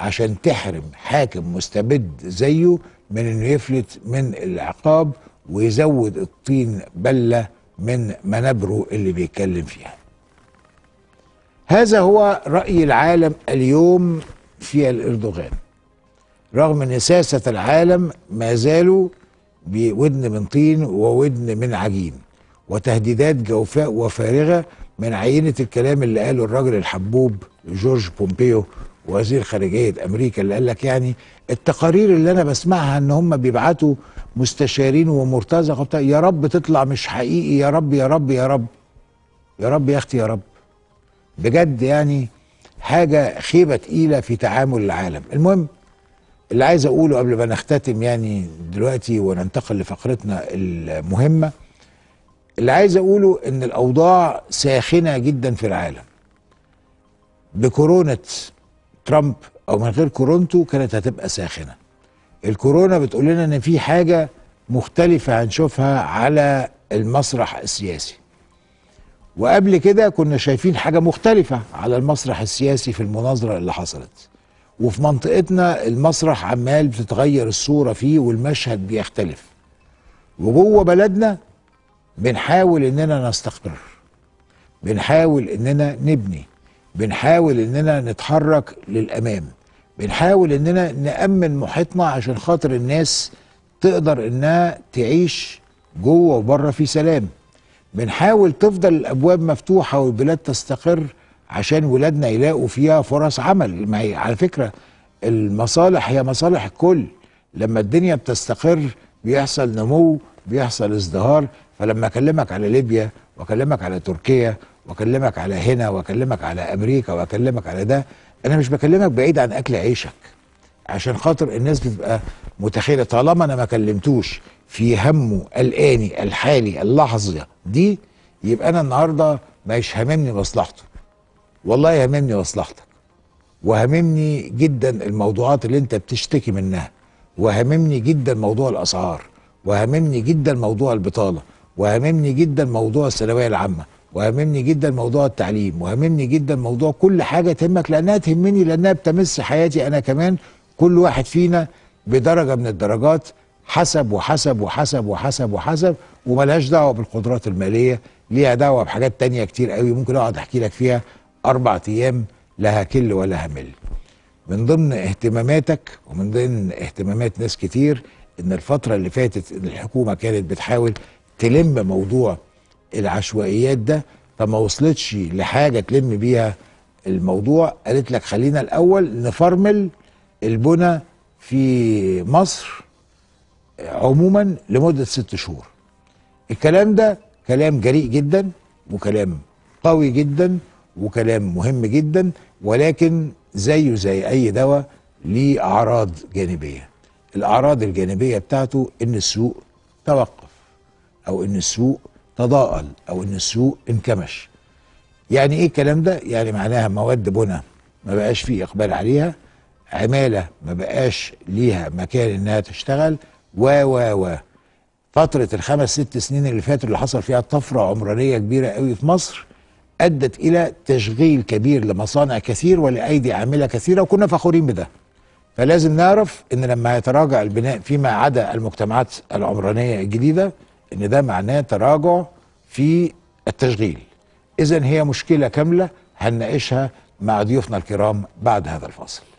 عشان تحرم حاكم مستبد زيه من انه يفلت من العقاب ويزود الطين بله من منابره اللي بيتكلم فيها. هذا هو راي العالم اليوم في الاردوغان. رغم ان ساسه العالم ما زالوا بودن من طين وودن من عجين وتهديدات جوفاء وفارغه من عينه الكلام اللي قاله الراجل الحبوب جورج بومبيو وزير خارجيه امريكا اللي قال لك يعني التقارير اللي انا بسمعها ان هم بيبعتوا مستشارين ومرتزقه يا رب تطلع مش حقيقي يا رب يا رب يا رب يا رب يا اختي يا رب بجد يعني حاجه خيبه تقيله في تعامل العالم المهم اللي عايز اقوله قبل ما نختتم يعني دلوقتي وننتقل لفقرتنا المهمه اللي عايز اقوله ان الاوضاع ساخنه جدا في العالم بكورونا ترامب او من غير كورونتو كانت هتبقى ساخنه الكورونا بتقول لنا ان في حاجه مختلفه هنشوفها على المسرح السياسي وقبل كده كنا شايفين حاجه مختلفه على المسرح السياسي في المناظره اللي حصلت وفي منطقتنا المسرح عمال بتتغير الصوره فيه والمشهد بيختلف وجوه بلدنا بنحاول اننا نستقر بنحاول اننا نبني بنحاول اننا نتحرك للامام بنحاول اننا نامن محيطنا عشان خاطر الناس تقدر انها تعيش جوه وبره في سلام بنحاول تفضل الابواب مفتوحه والبلاد تستقر عشان ولادنا يلاقوا فيها فرص عمل ما هي على فكره المصالح هي مصالح الكل لما الدنيا بتستقر بيحصل نمو بيحصل ازدهار فلما اكلمك على ليبيا واكلمك على تركيا واكلمك على هنا واكلمك على امريكا واكلمك على ده انا مش بكلمك بعيد عن اكل عيشك عشان خاطر الناس بتبقى متخيله طالما انا ما كلمتوش في همه الاني الحالي اللحظه دي يبقى انا النهارده مش هاممني مصلحته والله هاممني مصلحتك وهممني جدا الموضوعات اللي انت بتشتكي منها وهممني جدا موضوع الاسعار وهممني جدا موضوع البطاله وهممني جدا موضوع الثانويه العامه وهممني جدا موضوع التعليم وهممني جدا موضوع كل حاجه تهمك لانها تهمني لانها بتمس حياتي انا كمان كل واحد فينا بدرجه من الدرجات حسب وحسب وحسب وحسب وحسب وملهاش دعوه بالقدرات الماليه ليها دعوه بحاجات تانية كتير قوي ممكن اقعد احكي لك فيها اربع ايام لا هكل ولا همل من ضمن اهتماماتك ومن ضمن اهتمامات ناس كتير ان الفتره اللي فاتت الحكومه كانت بتحاول تلم موضوع العشوائيات ده طب ما وصلتش لحاجه تلم بيها الموضوع قالت لك خلينا الاول نفرمل البنى في مصر عموما لمده ست شهور الكلام ده كلام جريء جدا وكلام قوي جدا وكلام مهم جدا ولكن زيه زي اي دواء ليه اعراض جانبيه الاعراض الجانبيه بتاعته ان السوق توقف او ان السوق تضاءل او ان السوق انكمش يعني ايه الكلام ده يعني معناها مواد بنى ما بقاش فيه اقبال عليها عماله ما بقاش ليها مكان انها تشتغل و و و فتره الخمس ست سنين اللي فاتوا اللي حصل فيها طفره عمرانيه كبيره قوي في مصر ادت الى تشغيل كبير لمصانع كثير ولايدي عامله كثيره وكنا فخورين بده فلازم نعرف ان لما يتراجع البناء فيما عدا المجتمعات العمرانيه الجديده ان ده معناه تراجع في التشغيل اذا هي مشكله كامله هنناقشها مع ضيوفنا الكرام بعد هذا الفاصل